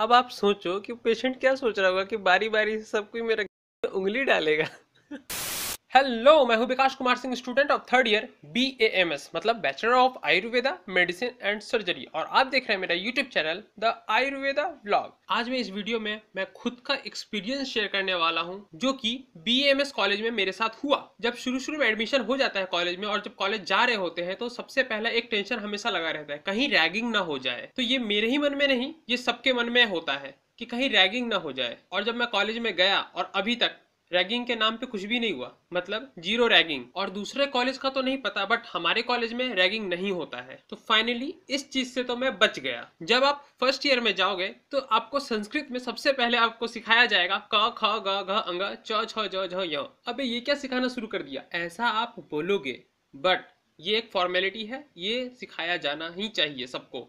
अब आप सोचो कि पेशेंट क्या सोच रहा होगा कि बारी बारी से सब कोई मेरा उंगली डालेगा हेलो मैं हूं Vikas Kumar Singh student of third year B A M S मतलब bachelor of Ayurveda medicine and surgery और आप देख रहे हैं मेरा YouTube channel the Ayurveda blog आज मैं इस वीडियो में मैं खुद का एक्सपीरियंस शेयर करने वाला हूं जो कि बी एम एस कॉलेज में मेरे साथ हुआ जब शुरू शुरू में एडमिशन हो जाता है कॉलेज में और जब कॉलेज जा रहे होते हैं तो सबसे पहला एक टेंशन हमेशा लगा रहता है कहीं रैगिंग ना हो जाए तो ये मेरे ही मन में नहीं ये सबके मन में होता है कि कहीं रैगिंग ना हो जाए और जब मैं कॉलेज में गया और अभी तक रैगिंग के नाम पे कुछ भी नहीं हुआ मतलब जीरो रैगिंग और दूसरे कॉलेज का तो नहीं पता बट हमारे कॉलेज में रैगिंग नहीं होता है तो फाइनली इस चीज से तो मैं बच गया जब आप फर्स्ट ईयर में जाओगे तो आपको संस्कृत में सबसे पहले आपको सिखाया जाएगा क ख ग घ अंग च छ ज झ य अबे ये क्या सिखाना शुरू कर दिया ऐसा आप बोलोगे बट ये एक फॉर्मेलिटी है ये सिखाया जाना ही चाहिए सबको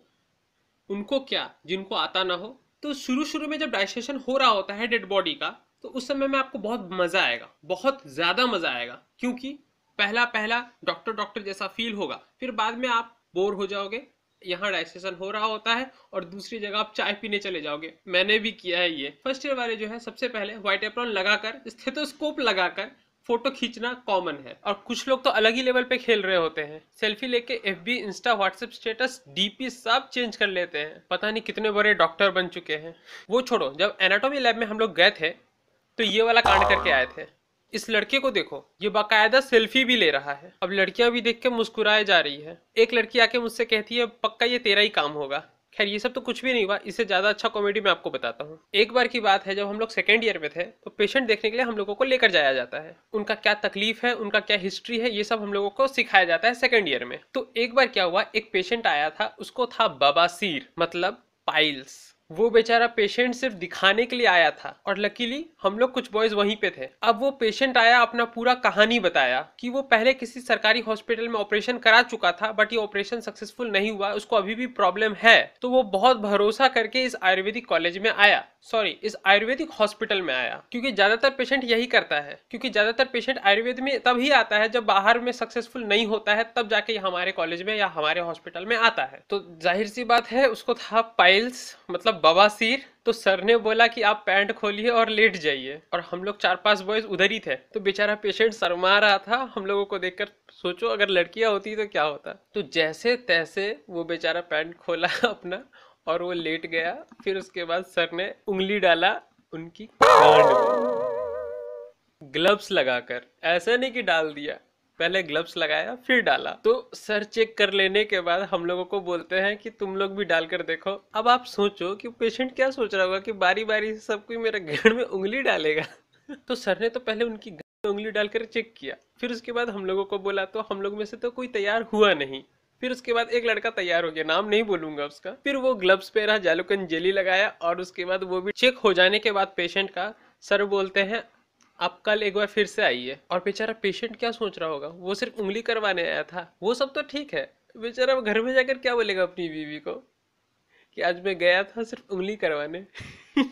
उनको क्या जिनको आता ना हो तो शुरू शुरू में जब डाइजेशन हो रहा होता है डेड बॉडी का तो उस समय में आपको बहुत मज़ा आएगा बहुत ज़्यादा मज़ा आएगा क्योंकि पहला पहला डॉक्टर डॉक्टर जैसा फील होगा फिर बाद में आप बोर हो जाओगे यहाँ डाइजेशन हो रहा होता है और दूसरी जगह आप चाय पीने चले जाओगे मैंने भी किया है ये फर्स्ट ईयर वाले जो है सबसे पहले व्हाइट एप्रॉन लगाकर स्थितोस्कोप लगाकर फोटो खींचना कॉमन है और कुछ लोग तो अलग ही लेवल पे खेल रहे होते हैं सेल्फी लेके F B insta WhatsApp status DP सब चेंज कर लेते हैं पता नहीं कितने बड़े डॉक्टर बन चुके हैं वो छोड़ो जब एनाटॉमी लैब में हम लोग गए थे तो ये वाला कांड हाँ। करके आए थे इस लड़के को देखो ये बाकायदा सेल्फी भी ले रहा है अब लड़कियां भी देख के मुस्कुराए जा रही है एक लड़की आके मुझसे कहती है पक्का ये तेरा ही काम होगा खैर ये सब तो कुछ भी नहीं हुआ इससे ज्यादा अच्छा कॉमेडी मैं आपको बताता हूँ एक बार की बात है जब हम लोग सेकेंड ईयर में थे तो पेशेंट देखने के लिए हम लोगों को लेकर जाया जाता है उनका क्या तकलीफ है उनका क्या हिस्ट्री है ये सब हम लोगों को सिखाया जाता है सेकेंड ईयर में तो एक बार क्या हुआ एक पेशेंट आया था उसको था बाबा मतलब पाइल्स वो बेचारा पेशेंट सिर्फ दिखाने के लिए आया था और लकीली हम लोग कुछ बॉयज वहीं पे थे अब वो पेशेंट आया अपना पूरा कहानी बताया कि वो पहले किसी सरकारी हॉस्पिटल में ऑपरेशन करा चुका था बट ये ऑपरेशन सक्सेसफुल नहीं हुआ उसको अभी भी प्रॉब्लम है तो वो बहुत भरोसा करके इस आयुर्वेदिक कॉलेज में आया सॉरी इस आयुर्वेदिक हॉस्पिटल में आया क्योंकि ज़्यादातर पेशेंट यही करता है क्योंकि ज़्यादातर पेशेंट आयुर्वेद में तब ही आता है जब बाहर में सक्सेसफुल नहीं होता है तब जाके हमारे कॉलेज में या हमारे हॉस्पिटल में आता है तो जाहिर सी बात है उसको था पाइल्स मतलब बवासीर तो सर ने बोला कि आप पैंट खोलिए और लेट जाइए और हम लोग चार पांच बॉयज उधर ही थे तो बेचारा पेशेंट शर्मा रहा था हम लोगों को देखकर सोचो अगर लड़कियां होती तो क्या होता तो जैसे तैसे वो बेचारा पैंट खोला अपना और वो लेट गया फिर उसके बाद सर ने उंगली डाला उनकी गांड में ग्लव्स लगाकर ऐसा नहीं कि डाल दिया पहले ग्लव्स लगाया फिर डाला तो सर चेक कर लेने के बाद हम लोगों को बोलते हैं कि तुम लोग भी डालकर देखो अब आप सोचो कि पेशेंट क्या सोच रहा होगा कि बारी बारी से सब कोई मेरे घर में उंगली डालेगा तो सर ने तो पहले उनकी उंगली डालकर चेक किया फिर उसके बाद हम लोगों को बोला तो हम लोग में से तो कोई तैयार हुआ नहीं फिर उसके बाद एक लड़का तैयार हो गया नाम नहीं बोलूंगा उसका फिर वो ग्लव्स रहा जालुकन जेली लगाया और उसके बाद वो भी चेक हो जाने के बाद पेशेंट का सर बोलते हैं आप कल एक बार फिर से आइए और बेचारा पेशेंट क्या सोच रहा होगा वो सिर्फ उंगली करवाने आया था वो सब तो ठीक है बेचारा घर में जाकर क्या बोलेगा अपनी बीवी को कि आज मैं गया था सिर्फ उंगली करवाने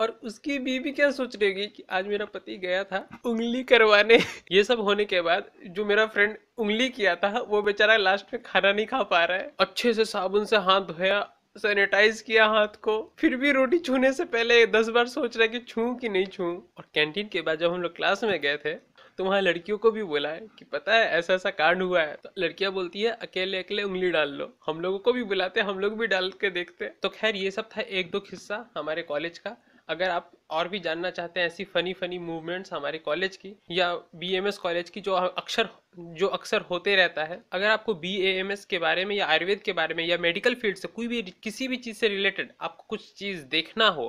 और उसकी बीवी क्या सोच रही होगी कि आज मेरा पति गया था उंगली करवाने ये सब होने के बाद जो मेरा फ्रेंड उंगली किया था वो बेचारा लास्ट में खाना नहीं खा पा रहा है अच्छे से साबुन से हाथ धोया सैनिटाइज किया हाथ को फिर भी रोटी छूने से पहले दस बार सोच रहा है कि छू कि नहीं छू और कैंटीन के बाद जब हम लोग क्लास में गए थे तो वहाँ लड़कियों को भी बोला है कि पता है ऐसा ऐसा कांड हुआ है तो लड़कियाँ बोलती है अकेले अकेले उंगली डाल लो हम लोगों को भी बुलाते हम लोग भी डाल के देखते तो खैर ये सब था एक दो किस्सा हमारे कॉलेज का अगर आप और भी जानना चाहते हैं ऐसी फनी फनी मूवमेंट्स हमारे कॉलेज की या एस कॉलेज की जो अक्सर जो अक्सर होते रहता है अगर आपको बी के बारे में या आयुर्वेद के बारे में या मेडिकल फील्ड से कोई भी किसी भी चीज़ से रिलेटेड आपको कुछ चीज़ देखना हो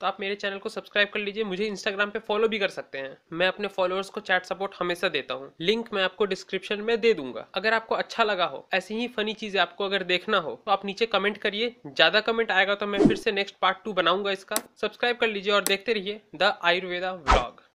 तो आप मेरे चैनल को सब्सक्राइब कर लीजिए मुझे इंस्टाग्राम पे फॉलो भी कर सकते हैं मैं अपने फॉलोअर्स को चैट सपोर्ट हमेशा देता हूँ लिंक मैं आपको डिस्क्रिप्शन में दे दूंगा अगर आपको अच्छा लगा हो ऐसी ही फनी चीजें आपको अगर देखना हो तो आप नीचे कमेंट करिए ज्यादा कमेंट आएगा तो मैं फिर से नेक्स्ट पार्ट टू बनाऊंगा इसका सब्सक्राइब कर लीजिए और देखते रहिए द आयुर्वेदा ब्लॉग